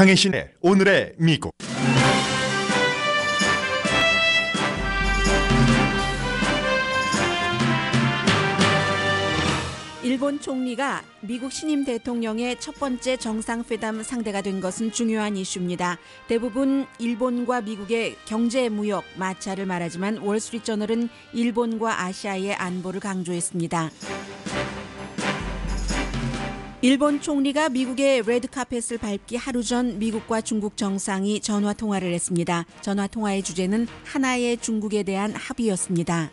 강혜신의 오늘의 미국 일본 총리가 미국 신임 대통령의 첫 번째 정상회담 상대가 된 것은 중요한 이슈입니다. 대부분 일본과 미국의 경제 무역 마찰을 말하지만 월스트리트저널은 일본과 아시아의 안보를 강조했습니다. 일본 총리가 미국의 레드카펫을 밟기 하루 전 미국과 중국 정상이 전화 통화를 했습니다. 전화 통화의 주제는 하나의 중국에 대한 합의였습니다.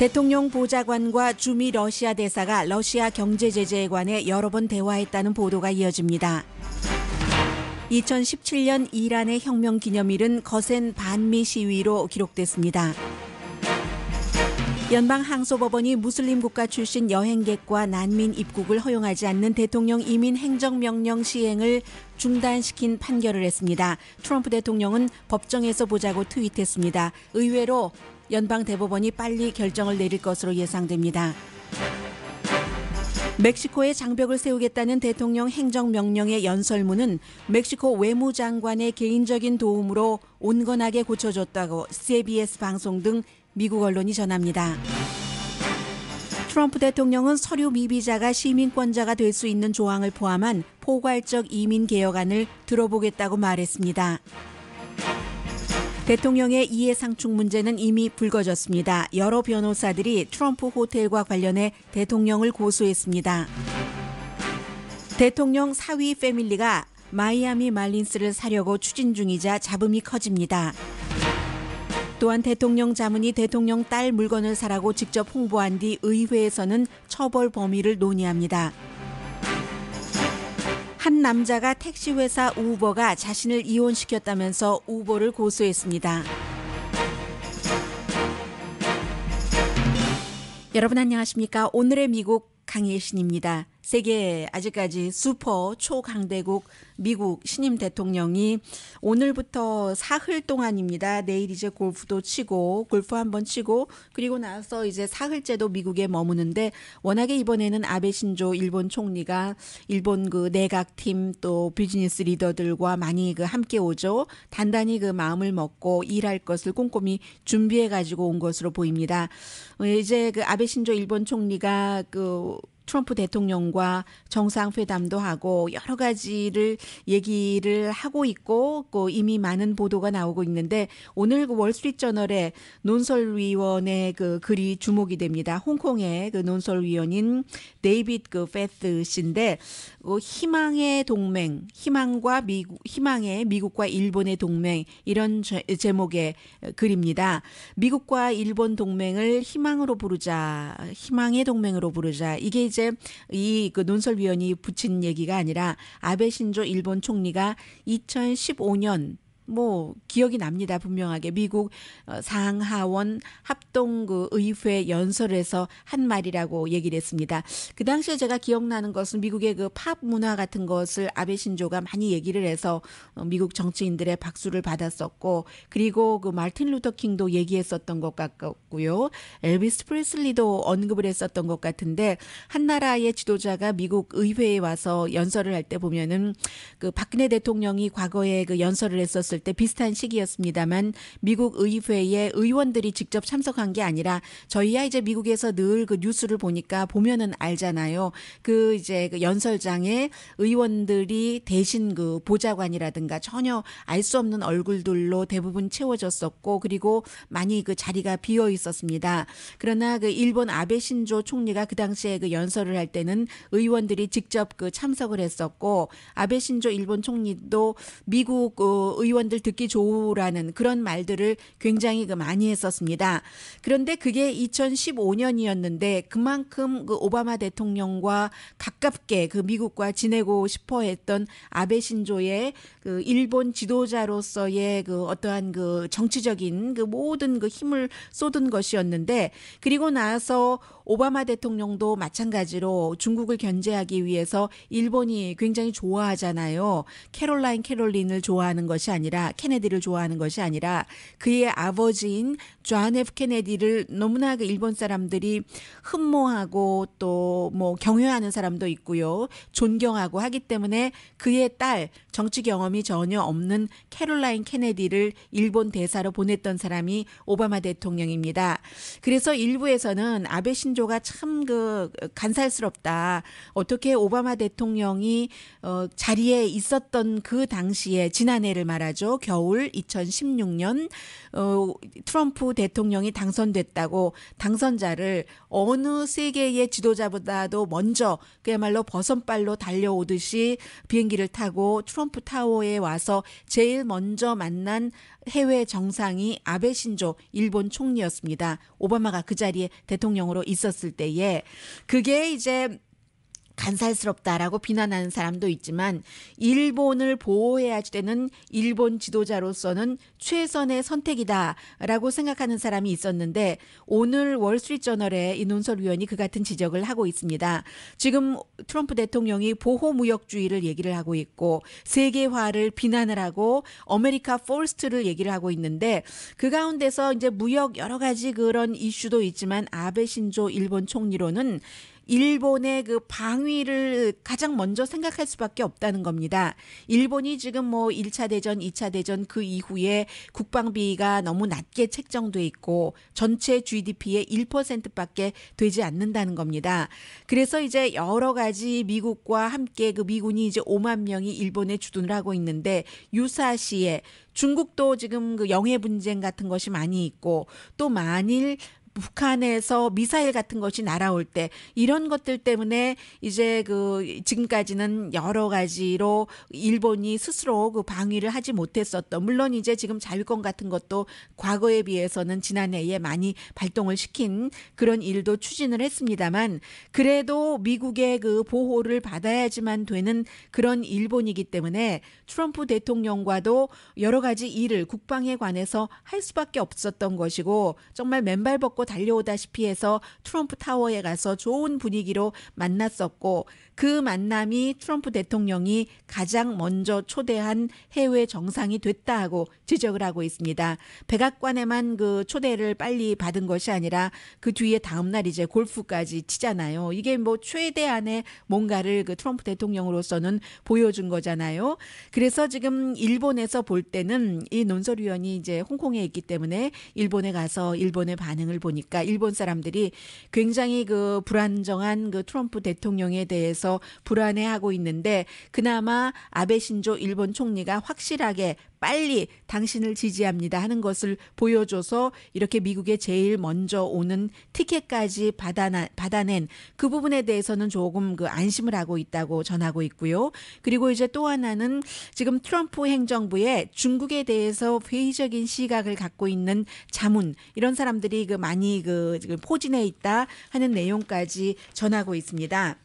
대통령 보좌관과 주미 러시아 대사가 러시아 경제 제재에 관해 여러 번 대화했다는 보도가 이어집니다. 2017년 이란의 혁명 기념일은 거센 반미 시위로 기록됐습니다. 연방 항소법원이 무슬림 국가 출신 여행객과 난민 입국을 허용하지 않는 대통령 이민 행정명령 시행을 중단시킨 판결을 했습니다. 트럼프 대통령은 법정에서 보자고 트윗했습니다. 의외로 연방 대법원이 빨리 결정을 내릴 것으로 예상됩니다. 멕시코에 장벽을 세우겠다는 대통령 행정명령의 연설문은 멕시코 외무장관의 개인적인 도움으로 온건하게 고쳐줬다고 CBS 방송 등 미국 언론이 전합니다. 트럼프 대통령은 서류 미비자가 시민권자가 될 수 있는 조항을 포함한 포괄적 이민 개혁안을 들어보겠다고 말했습니다. 대통령의 이해상충 문제는 이미 불거졌습니다. 여러 변호사들이 트럼프 호텔과 관련해 대통령을 고소했습니다. 대통령 사위 패밀리가 마이애미 말린스를 사려고 추진 중이자 잡음이 커집니다. 또한 대통령 자문이 대통령 딸 물건을 사라고 직접 홍보한 뒤 의회에서는 처벌 범위를 논의합니다. 한 남자가 택시회사 우버가 자신을 이혼시켰다면서 우버를 고소했습니다. 여러분 안녕하십니까? 오늘의 미국 강예신입니다. 세계 아직까지 슈퍼 초강대국 미국 신임 대통령이 오늘부터 사흘 동안입니다. 내일 이제 골프도 치고 골프 한 번 치고 그리고 나서 이제 사흘째도 미국에 머무는데 워낙에 이번에는 아베 신조 일본 총리가 일본 그 내각팀 또 비즈니스 리더들과 많이 그 함께 오죠. 단단히 그 마음을 먹고 일할 것을 꼼꼼히 준비해 가지고 온 것으로 보입니다. 어, 이제 그 아베 신조 일본 총리가 그 트럼프 대통령과 정상회담도 하고 여러 가지를 얘기를 하고 있고 또 그 이미 많은 보도가 나오고 있는데 오늘 그 월스트리트저널의 논설위원의 그 글이 주목이 됩니다. 홍콩의 그 논설위원인 데이빗 그 페스 씨인데 어, 희망의 동맹, 희망과 미국, 희망의 미국과 일본의 동맹 이런 제목의 글입니다. 미국과 일본 동맹을 희망으로 부르자, 희망의 동맹으로 부르자. 이게 이제 이제 이그 논설위원이 붙인 얘기가 아니라 아베 신조 일본 총리가 2015년 뭐 기억이 납니다. 분명하게 미국 어, 상하원 합동 그 의회 연설에서 한 말이라고 얘기를 했습니다. 그 당시에 제가 기억나는 것은 미국의 그 팝 문화 같은 것을 아베 신조가 많이 얘기를 해서 어, 미국 정치인들의 박수를 받았었고 그리고 그 마틴 루터 킹도 얘기했었던 것 같고요. 엘비스 프레슬리도 언급을 했었던 것 같은데 한 나라의 지도자가 미국 의회에 와서 연설을 할 때 보면은 그 박근혜 대통령이 과거에 그 연설을 했었을 있었을 때 비슷한 시기였습니다만 미국 의회에 의원들이 직접 참석한 게 아니라 저희야 이제 미국에서 늘 그 뉴스를 보니까 보면은 알잖아요. 그 이제 그 연설장에 의원들이 대신 그 보좌관이라든가 전혀 알 수 없는 얼굴들로 대부분 채워졌었고 그리고 많이 그 자리가 비어 있었습니다. 그러나 그 일본 아베 신조 총리가 그 당시에 그 연설을 할 때는 의원들이 직접 그 참석을 했었고 아베 신조 일본 총리도 미국 어, 의원 사람들 듣기 좋으라는 그런 말들을 굉장히 그 많이 했었습니다. 그런데 그게 2015년이었는데 그만큼 그 오바마 대통령과 가깝게 그 미국과 지내고 싶어 했던 아베 신조의 그 일본 지도자로서의 그 어떠한 그 정치적인 그 모든 그 힘을 쏟은 것이었는데 그리고 나서 오바마 대통령도 마찬가지로 중국을 견제하기 위해서 일본이 굉장히 좋아하잖아요. 캐롤라인 캐롤린을 좋아하는 것이 아니라 아니라 케네디를 좋아하는 것이 아니라 그의 아버지인 존 F 케네디를 너무나 그 일본 사람들이 흠모하고 또 뭐 경외하는 사람도 있고요. 존경하고 하기 때문에 그의 딸 정치 경험이 전혀 없는 캐롤라인 케네디를 일본 대사로 보냈던 사람이 오바마 대통령입니다. 그래서 일부에서는 아베 신조가 참 그 간살스럽다. 어떻게 오바마 대통령이 어, 자리에 있었던 그 당시에 지난해를 말하죠. 거죠. 겨울 2016년 어, 트럼프 대통령이 당선됐다고 당선자를 어느 세계의 지도자보다도 먼저 그야말로 버선발로 달려오듯이 비행기를 타고 트럼프 타워에 와서 제일 먼저 만난 해외 정상이 아베 신조 일본 총리였습니다. 오바마가 그 자리에 대통령으로 있었을 때에 그게 이제 간살스럽다라고 비난하는 사람도 있지만 일본을 보호해야지 되는 일본 지도자로서는 최선의 선택이다라고 생각하는 사람이 있었는데 오늘 월스트리트저널에이 논설위원이 그 같은 지적을 하고 있습니다. 지금 트럼프 대통령이 보호무역주의를 얘기를 하고 있고 세계화를 비난을 하고 어메리카 포스트를 얘기를 하고 있는데 그 가운데서 이제 무역 여러 가지 그런 이슈도 있지만 아베 신조 일본 총리로는 일본의 그 방위를 가장 먼저 생각할 수밖에 없다는 겁니다. 일본이 지금 뭐 1차 대전, 2차 대전 그 이후에 국방비가 너무 낮게 책정돼 있고 전체 GDP의 1%밖에 되지 않는다는 겁니다. 그래서 이제 여러 가지 미국과 함께 그 미군이 이제 5만 명이 일본에 주둔을 하고 있는데 유사시에 중국도 지금 그 영해 분쟁 같은 것이 많이 있고 또 만일 북한에서 미사일 같은 것이 날아올 때 이런 것들 때문에 이제 그 지금까지는 여러 가지로 일본이 스스로 그 방위를 하지 못했었던 물론 이제 지금 자위권 같은 것도 과거에 비해서는 지난해에 많이 발동을 시킨 그런 일도 추진을 했습니다만 그래도 미국의 그 보호를 받아야지만 되는 그런 일본이기 때문에 트럼프 대통령과도 여러 가지 일을 국방에 관해서 할 수밖에 없었던 것이고 정말 맨발 벗고 얻고 달려오다시피 해서 트럼프 타워에 가서 좋은 분위기로 만났었고 그 만남이 트럼프 대통령이 가장 먼저 초대한 해외 정상이 됐다 하고 지적을 하고 있습니다. 백악관에만 그 초대를 빨리 받은 것이 아니라 그 뒤에 다음날 이제 골프까지 치잖아요. 이게 뭐 최대한의 뭔가를 그 트럼프 대통령으로서는 보여준 거잖아요. 그래서 지금 일본에서 볼 때는 이 논설위원이 이제 홍콩에 있기 때문에 일본에 가서 일본의 반응을 보 보니까 일본 사람들이 굉장히 그 불안정한 그 트럼프 대통령에 대해서 불안해하고 있는데 그나마 아베 신조 일본 총리가 확실하게 빨리 당신을 지지합니다 하는 것을 보여줘서 이렇게 미국에 제일 먼저 오는 티켓까지 받아나, 받아낸 그 부분에 대해서는 조금 그 안심을 하고 있다고 전하고 있고요. 그리고 이제 또 하나는 지금 트럼프 행정부의 중국에 대해서 회의적인 시각을 갖고 있는 자문 이런 사람들이 그 많이 그 포진해 있다 하는 내용까지 전하고 있습니다.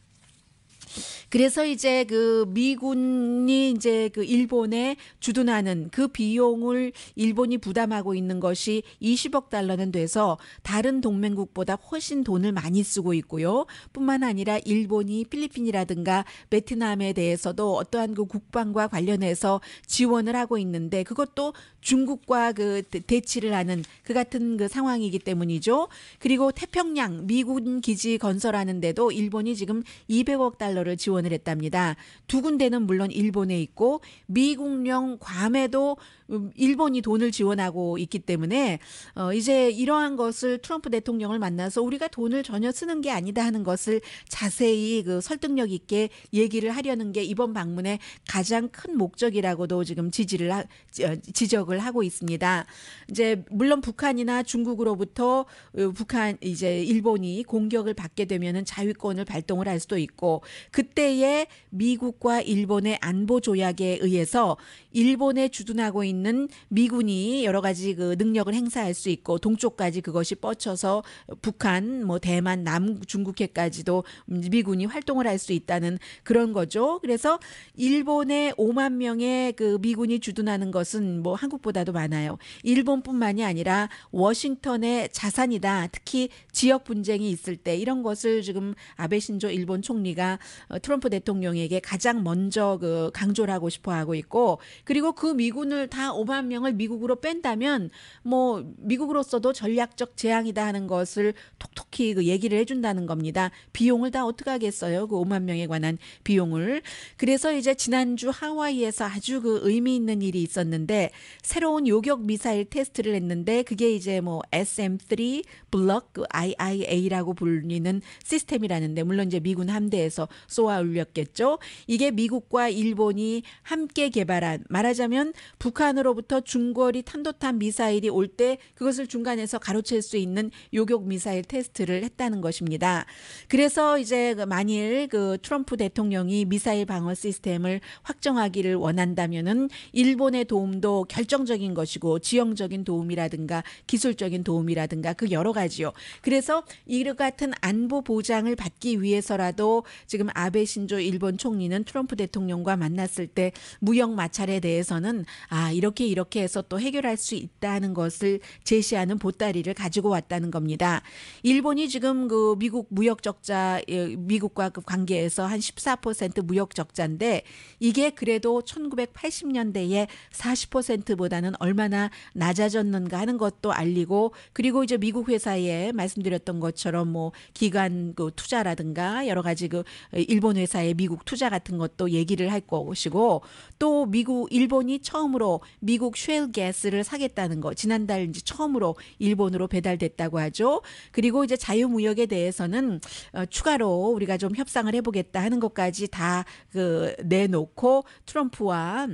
그래서 이제 그 미군이 이제 그 일본에 주둔하는 그 비용을 일본이 부담하고 있는 것이 20억 달러는 돼서 다른 동맹국보다 훨씬 돈을 많이 쓰고 있고요. 뿐만 아니라 일본이 필리핀이라든가 베트남에 대해서도 어떠한 그 국방과 관련해서 지원을 하고 있는데 그것도 중국과 그 대치를 하는 그 같은 그 상황이기 때문이죠. 그리고 태평양 미군 기지 건설하는데도 일본이 지금 200억 달러 달러를 지원을 했답니다. 두 군데는 물론 일본에 있고 미국령 괌에도 음, 일본이 돈을 지원하고 있기 때문에 어 이제 이러한 것을 트럼프 대통령을 만나서 우리가 돈을 전혀 쓰는 게 아니다 하는 것을 자세히 그 설득력 있게 얘기를 하려는 게 이번 방문의 가장 큰 목적이라고도 지금 지지를 하, 어, 지적을 하고 있습니다. 이제 물론 북한이나 중국으로부터 어, 북한 이제 일본이 공격을 받게 되면은 자위권을 발동을 할 수도 있고 그때에 미국과 일본의 안보 조약에 의해서 일본에 주둔하고 있는 있는 미군이 여러 가지 그 능력을 행사할 수 있고 동쪽까지 그것이 뻗쳐서 북한, 뭐 대만, 남 중국해까지도 미군이 활동을 할 수 있다는 그런 거죠. 그래서 일본의 5만 명의 그 미군이 주둔하는 것은 뭐 한국보다도 많아요. 일본뿐만이 아니라 워싱턴의 자산이다. 특히 지역 분쟁이 있을 때 이런 것을 지금 아베 신조 일본 총리가 어, 트럼프 대통령에게 가장 먼저 그 강조를 하고 싶어 하고 있고 그리고 그 미군을 다다 5만 명을 미국으로 뺀다면 뭐 미국으로서도 전략적 재앙이다 하는 것을 톡톡히 그 얘기를 해준다는 겁니다. 비용을 다 어떻게 하겠어요? 그 5만 명에 관한 비용을. 그래서 이제 지난주 하와이에서 아주 그 의미 있는 일이 있었는데 새로운 요격 미사일 테스트를 했는데 그게 이제 뭐 SM3 블럭 그 IIA라고 불리는 시스템이라는데 물론 이제 미군 함대에서 쏘아 올렸겠죠. 이게 미국과 일본이 함께 개발한 말하자면 북한 북한으로부터 중거리 탄도탄 미사일이 올 때 그것을 중간에서 가로챌 수 있는 요격 미사일 테스트를 했다는 것입니다. 그래서 이제 그 만일 그 트럼프 대통령이 미사일 방어 시스템을 확정하기를 원한다면은 일본의 도움도 결정적인 것이고 지형적인 도움이라든가 기술적인 도움이라든가 그 여러 가지요. 그래서 이르 같은 안보 보장을 받기 위해서라도 지금 아베 신조 일본 총리는 트럼프 대통령과 만났을 때 무역 마찰에 대해서는 아 이렇게 이렇게 해서 또 해결할 수 있다는 것을 제시하는 보따리를 가지고 왔다는 겁니다. 일본이 지금 그 미국 무역 적자 예, 미국과 그 관계에서 한 14% 무역 적자인데 이게 그래도 1980년대에 40%보다는 얼마나 낮아졌는가 하는 것도 알리고 그리고 이제 미국 회사에 말씀드렸던 것처럼 뭐 기관 그 투자라든가 여러 가지 그 일본 회사의 미국 투자 같은 것도 얘기를 할 것이고 또 미국 일본이 처음으로 미국 쉘 가스를 사겠다는 거 지난달 이제 처음으로 일본으로 배달됐다고 하죠. 그리고 이제 자유무역에 대해서는 어, 추가로 우리가 좀 협상을 해보겠다 하는 것까지 다그 내놓고 트럼프와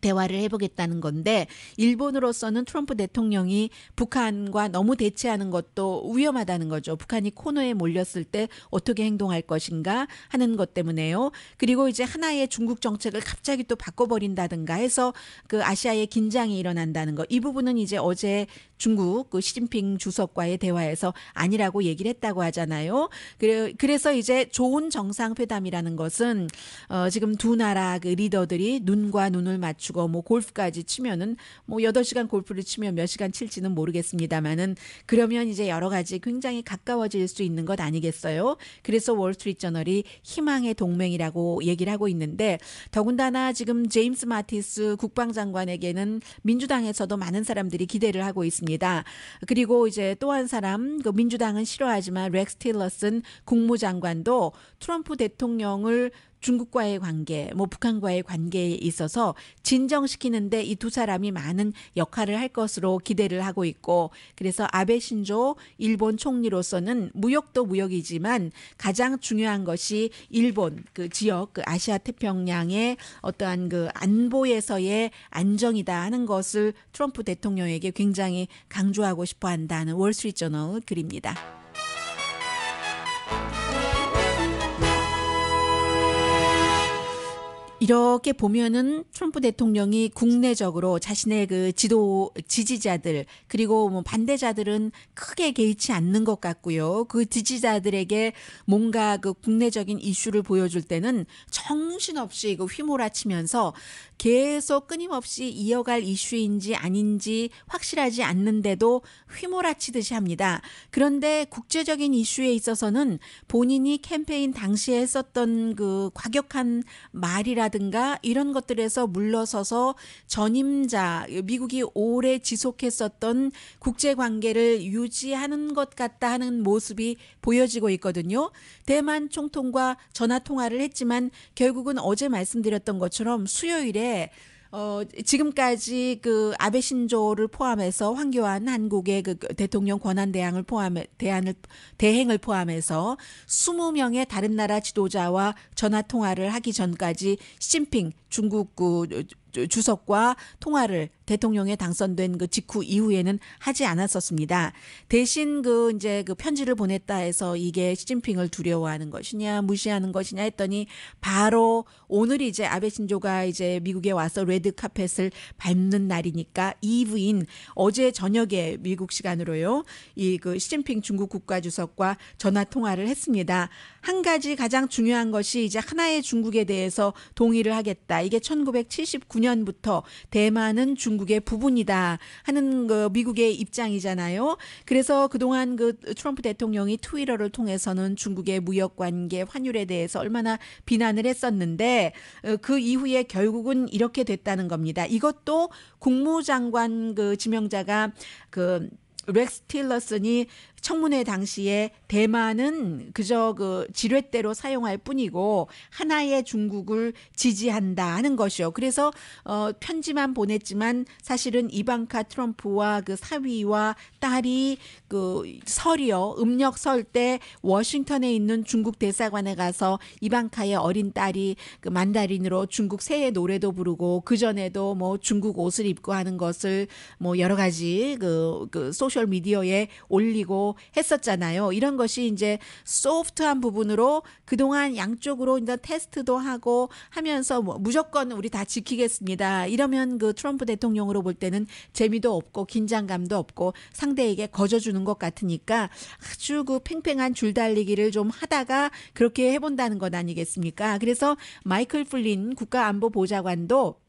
대화를 해보겠다는 건데 일본으로서는 트럼프 대통령이 북한과 너무 대치하는 것도 위험하다는 거죠. 북한이 코너에 몰렸을 때 어떻게 행동할 것인가 하는 것 때문에요. 그리고 이제 하나의 중국 정책을 갑자기 또 바꿔버린다든가 해서 그 아시아의 긴장이 일어난다는 거. 이 부분은 이제 어제 중국 그 시진핑 주석과의 대화에서 아니라고 얘기를 했다고 하잖아요. 그래서 이제 좋은 정상회담이라는 것은 어 지금 두 나라 그 리더들이 눈과 눈을 맞추 맞추고 뭐 골프까지 치면은 뭐 8시간 골프를 치면 몇 시간 칠지는 모르겠습니다만은 그러면 이제 여러 가지 굉장히 가까워질 수 있는 것 아니겠어요? 그래서 월스트리트저널이 희망의 동맹이라고 얘기를 하고 있는데 더군다나 지금 제임스 마티스 국방장관에게는 민주당에서도 많은 사람들이 기대를 하고 있습니다. 그리고 이제 또 한 사람 그 민주당은 싫어하지만 렉스 틸러슨 국무장관도 트럼프 대통령을 중국과의 관계, 뭐 북한과의 관계에 있어서 진정시키는데 이 두 사람이 많은 역할을 할 것으로 기대를 하고 있고 그래서 아베 신조 일본 총리로서는 무역도 무역이지만 가장 중요한 것이 일본 그 지역 그 아시아 태평양의 어떠한 그 안보에서의 안정이다 하는 것을 트럼프 대통령에게 굉장히 강조하고 싶어 한다는 월스트리트 저널 글입니다. 이렇게 보면은 트럼프 대통령이 국내적으로 자신의 그 지도 지지자들 그리고 뭐 반대자들은 크게 개의치 않는 것 같고요. 그 지지자들에게 뭔가 그 국내적인 이슈를 보여줄 때는 정신없이 그 휘몰아치면서 계속 끊임없이 이어갈 이슈인지 아닌지 확실하지 않는데도 휘몰아치듯이 합니다. 그런데 국제적인 이슈에 있어서는 본인이 캠페인 당시에 썼던 그 과격한 말이라 문제라든가 이런 것들에서 물러서서 전임자 미국이 오래 지속했었던 국제 관계를 유지하는 것 같다 하는 모습이 보여지고 있거든요. 대만 총통과 전화 통화를 했지만 결국은 어제 말씀드렸던 것처럼 수요일에 어, 지금까지 그 아베 신조를 포함해서 황교안 한국의 그 대통령 권한 대항을 포함해 대안을 대행을 포함해서 20명의 다른 나라 지도자와 전화 통화를 하기 전까지 시진핑 중국 그 주석과 통화를 대통령에 당선된 그 직후 이후에는 하지 않았었습니다. 대신 그 이제 그 편지를 보냈다 해서 이게 시진핑을 두려워하는 것이냐 무시하는 것이냐 했더니 바로 오늘 이제 아베 신조가 이제 미국에 와서 레드 카펫을 밟는 날이니까 이브인 어제 저녁에 미국 시간으로요. 이 그 시진핑 중국 국가 주석과 전화 통화를 했습니다. 한 가지 가장 중요한 것이 이제 하나의 중국에 대해서 동의를 하겠다. 이게 1979 2009년부터 대만은 중국의 부분이다 하는 그 미국의 입장이잖아요. 그래서 그동안 그 트럼프 대통령이 트위터를 통해서는 중국의 무역 관계 환율에 대해서 얼마나 비난을 했었는데 어, 그 이후에 결국은 이렇게 됐다는 겁니다. 이것도 국무장관 그 지명자가 그 렉스 틸러슨이 청문회 당시에 대만은 그저 그지뢰대로 사용할 뿐이고 하나의 중국을 지지한다 하는 것이요. 그래서 어 편지만 보냈지만 사실은 이방카 트럼프와 그 사위와 딸이 그 설이요. 음력 설 때 워싱턴에 있는 중국 대사관에 가서 이방카의 어린 딸이 그 만다린으로 중국 새해 노래도 부르고 그 전에도 뭐 중국 옷을 입고 하는 것을 뭐 여러 가지 그, 그 소셜 미디어에 올리고 했었잖아요. 이런 것이 이제 소프트한 부분으로 그동안 양쪽으로 이제 테스트도 하고 하면서 뭐 무조건 우리 다 지키겠습니다. 이러면 그 트럼프 대통령으로 볼 때는 재미도 없고 긴장감도 없고 상대에게 거저주는 것 같으니까 아주 그 팽팽한 줄달리기를 좀 하다가 그렇게 해본다는 것 아니겠습니까? 그래서 마이클 플린 국가안보보좌관도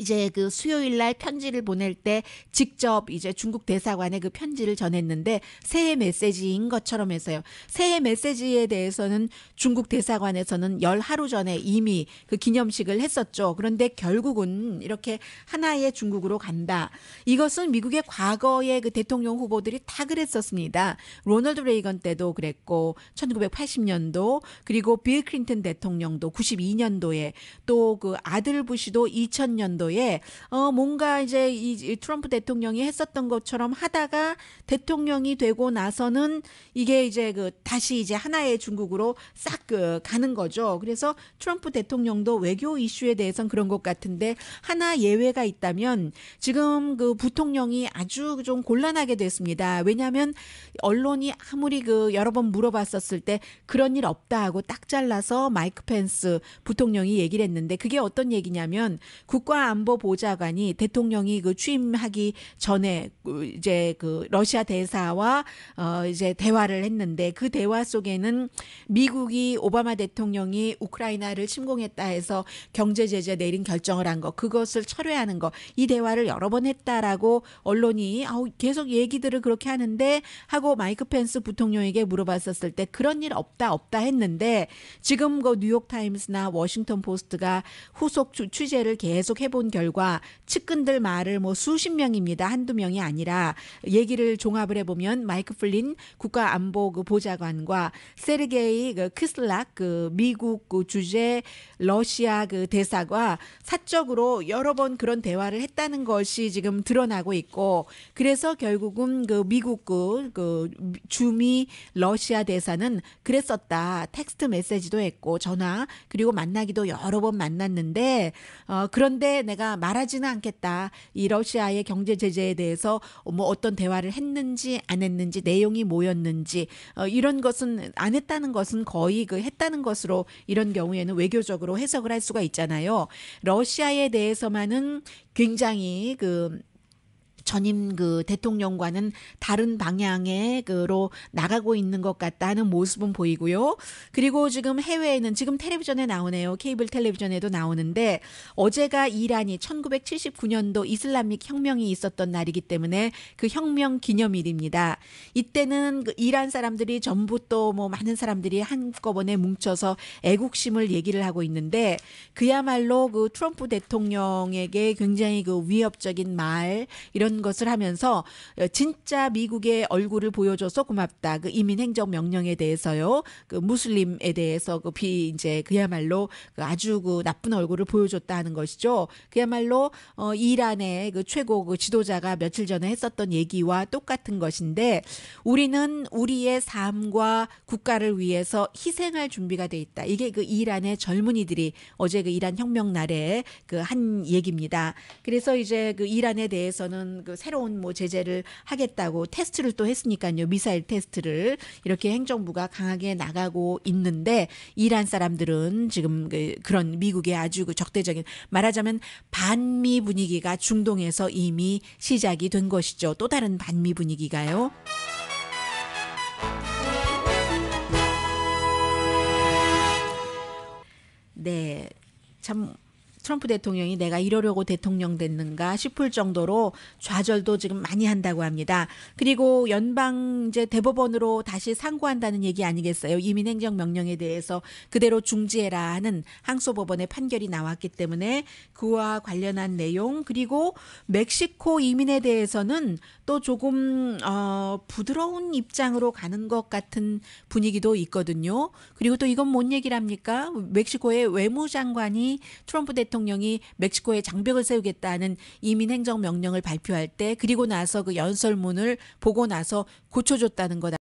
이제 그 수요일 날 편지를 보낼 때 직접 이제 중국 대사관에 그 편지를 전했는데 새해 메시지인 것처럼 해서요. 새해 메시지에 대해서는 중국 대사관에서는 열 하루 전에 이미 그 기념식을 했었죠. 그런데 결국은 이렇게 하나의 중국으로 간다. 이것은 미국의 과거의 그 대통령 후보들이 다 그랬었습니다. 로널드 레이건 때도 그랬고 1980년도 그리고 빌 클린턴 대통령도 92년도에 또 그 아들 부시도 2000년도 정도의 어 뭔가 이제 이 트럼프 대통령이 했었던 것처럼 하다가 대통령이 되고 나서는 이게 이제 그 다시 이제 하나의 중국으로 싹그 가는 거죠. 그래서 트럼프 대통령도 외교 이슈에 대해선 그런 것 같은데 하나 예외가 있다면 지금 그 부통령이 아주 좀 곤란하게 됐습니다. 왜냐하면 언론이 아무리 그 여러 번 물어봤었을 때 그런 일 없다 하고 딱 잘라서 마이크 펜스 부통령이 얘기를 했는데 그게 어떤 얘기냐면 국가 국가안보보좌관이 대통령이 그 취임하기 전에 그 이제 그 러시아 대사와 어 이제 대화를 했는데 그 대화 속에는 미국이 오바마 대통령이 우크라이나를 침공했다 해서 경제 제재 내린 결정을 한 거 그것을 철회하는 거 이 대화를 여러 번 했다라고 언론이 아우 계속 얘기들을 그렇게 하는데 하고 마이크 펜스 부통령에게 물어봤었을 때 그런 일 없다 없다 했는데 지금 그 뉴욕 타임스나 워싱턴 포스트가 후속 취재를 계속 해보 해본 결과 측근들 말을 뭐 수십 명입니다. 한두 명이 아니라 얘기를 종합을 해보면 마이크 플린 국가안보 그 보좌관과 세르게이 그 크슬락 그 미국 그 주재 러시아 그 대사가 사적으로 여러 번 그런 대화를 했다는 것이 지금 드러나고 있고 그래서 결국은 그 미국 그, 그 주미 러시아 대사는 그랬었다. 텍스트 메시지도 했고 전화 그리고 만나기도 여러 번 만났는데 어 그런데 내가 말하지는 않겠다. 이 러시아의 경제 제재에 대해서 뭐 어떤 대화를 했는지 안 했는지 내용이 뭐였는지 어, 이런 것은 안 했다는 것은 거의 그 했다는 것으로 이런 경우에는 외교적으로 해석을 할 수가 있잖아요. 러시아에 대해서만은 굉장히 그 전임 그 대통령과는 다른 방향으로 나가고 있는 것 같다는 모습은 보이고요. 그리고 지금 해외에는 지금 텔레비전에 나오네요. 케이블 텔레비전에도 나오는데 어제가 이란이 1979년도 이슬람릭 혁명이 있었던 날이기 때문에 그 혁명 기념일입니다. 이때는 그 이란 사람들이 전부 또 뭐 많은 사람들이 한꺼번에 뭉쳐서 애국심을 얘기를 하고 있는데 그야말로 그 트럼프 대통령에게 굉장히 그 위협적인 말 이런 것을 하면서 어, 진짜 미국의 얼굴을 보여줘서 고맙다. 그 이민 행정 명령에 대해서요. 그 무슬림에 대해서 그 비 이제 그야말로 그 아주 그 나쁜 얼굴을 보여줬다는 것이죠. 그야말로 어 이란의 그 최고 그 지도자가 며칠 전에 했었던 얘기와 똑같은 것인데 우리는 우리의 삶과 국가를 위해서 희생할 준비가 돼 있다. 이게 그 이란의 젊은이들이 어제 그 이란 혁명 날에 그 한 얘기입니다. 그래서 이제 그 이란에 대해서는 그 새로운 뭐 제재를 하겠다고 테스트를 또 했으니까요. 미사일 테스트를 이렇게 행정부가 강하게 나가고 있는데 이란 사람들은 지금 그 그런 미국의 아주 그 적대적인 말하자면 반미 분위기가 중동에서 이미 시작이 된 것이죠. 또 다른 반미 분위기가요. 네. 참 트럼프 대통령이 내가 이러려고 대통령 됐는가 싶을 정도로 좌절도 지금 많이 한다고 합니다. 그리고 연방 이제 대법원으로 다시 상고한다는 얘기 아니겠어요? 이민 행정 명령에 대해서 그대로 중지해라 하는 항소법원의 판결이 나왔기 때문에 그와 관련한 내용 그리고 멕시코 이민에 대해서는 또 조금 어 부드러운 입장으로 가는 것 같은 분위기도 있거든요. 그리고 또 이건 뭔 얘기랍니까? 멕시코의 외무장관이 트럼프 대통령 대통령이 멕시코에 장벽을 세우겠다는 이민 행정 명령을 발표할 때 그리고 나서 그 연설문을 보고 나서 고쳐줬다는 거다.